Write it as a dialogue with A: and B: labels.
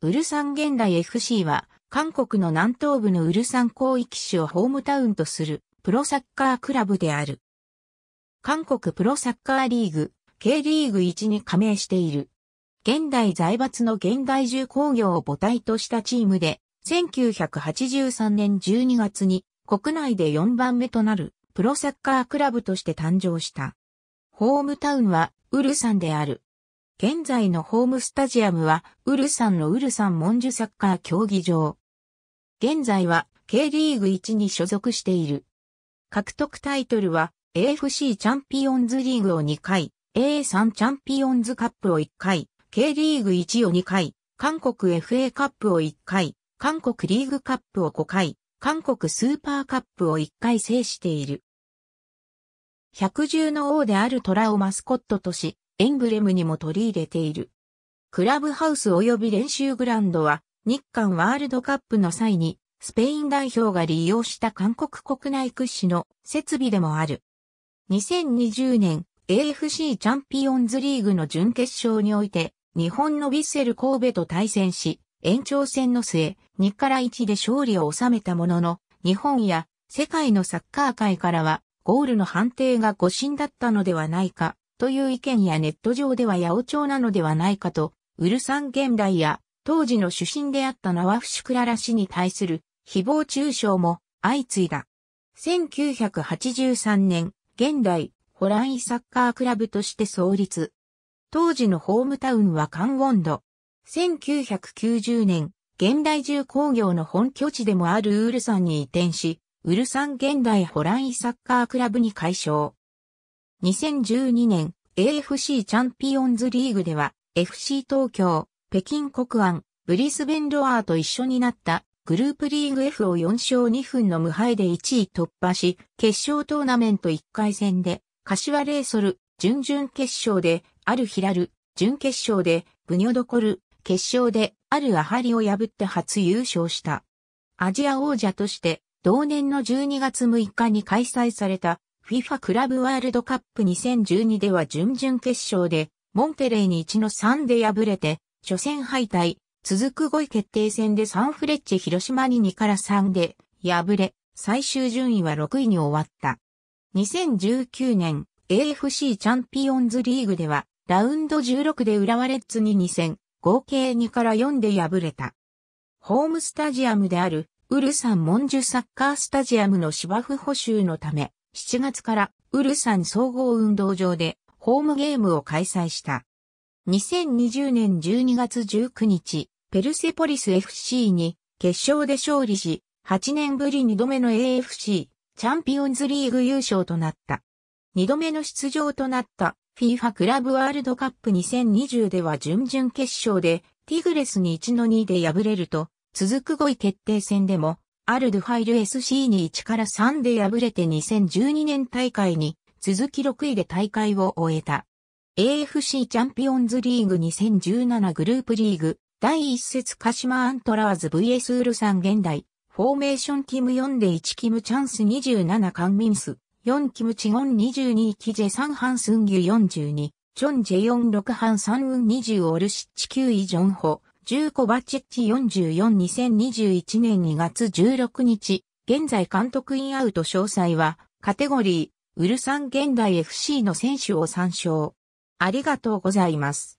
A: ウルサン現代 FC は、韓国の南東部のウルサン広域市をホームタウンとするプロサッカークラブである。韓国プロサッカーリーグ、K リーグ1に加盟している。現代財閥の現代重工業を母体としたチームで、1983年12月に国内で4番目となるプロサッカークラブとして誕生した。ホームタウンはウルサンである。現在のホームスタジアムは、ウルサンのウルサン文殊サッカー競技場。現在は、K リーグ1に所属している。獲得タイトルは、AFC チャンピオンズリーグを2回、A3 チャンピオンズカップを1回、K リーグ1を2回、韓国 FA カップを1回、韓国リーグカップを5回、韓国スーパーカップを1回制している。百獣の王であるラをマスコットとし、エンブレムにも取り入れている。クラブハウス及び練習グラウンドは日韓ワールドカップの際にスペイン代表が利用した韓国国内屈指の設備でもある。2020年 AFC チャンピオンズリーグの準決勝において日本のヴィッセル神戸と対戦し延長戦の末2から1で勝利を収めたものの日本や世界のサッカー界からはゴールの判定が誤審だったのではないかという意見やネット上では八百長なのではないかと、ウルサン現代や当時の主審であったナワフシュクララ氏に対する誹謗中傷も相次いだ。1983年、現代、ホライサッカークラブとして創立。当時のホームタウンはカンウォンド。1990年、現代重工業の本拠地でもあるウールサンに移転し、ウルサン現代ホライサッカークラブに改称。2012年 AFC チャンピオンズリーグでは FC 東京、北京国安、ブリスベンロアーと一緒になったグループリーグ F を4勝2分の無敗で1位突破し、決勝トーナメント1回戦で、柏レイソル、準々決勝で、アルヒラル、準決勝で、ブニョドコル、決勝で、アルアハリを破って初優勝した。アジア王者として、同年の12月6日に開催された FIFA クラブワールドカップ2012では準々決勝で、モンテレーに1の3で敗れて、初戦敗退、続く5位決定戦でサンフレッチェ広島に2から3で、敗れ、最終順位は6位に終わった。2019年、AFC チャンピオンズリーグでは、ラウンド16で浦和レッズに2戦、合計2から4で敗れた。ホームスタジアムである、ウルサンモンジュサッカースタジアムの芝生補修のため、7月からウルサン総合運動場でホームゲームを開催した。2020年12月19日、ペルセポリス FC に決勝で勝利し、8年ぶり2度目の AFC チャンピオンズリーグ優勝となった。2度目の出場となった FIFA クラブワールドカップ2020では準々決勝でティグレスに1の2で敗れると、続く5位決定戦でもアルドファイル SC に1から3で敗れて2012年大会に続き6位で大会を終えた。AFC チャンピオンズリーグ2017グループリーグ第1節鹿島アントラーズ VS ウルサン現代フォーメーションキム4で1キムチャンス27カンミンス4キムチゴン22キジェ3ハンスンギュ42チョンジェ46ハンサンウン20オルシッチ9イジョンホジューコバチッチ442021年2月16日、現在監督インアウト詳細は、カテゴリー、ウルサン現代 FC の選手を参照。ありがとうございます。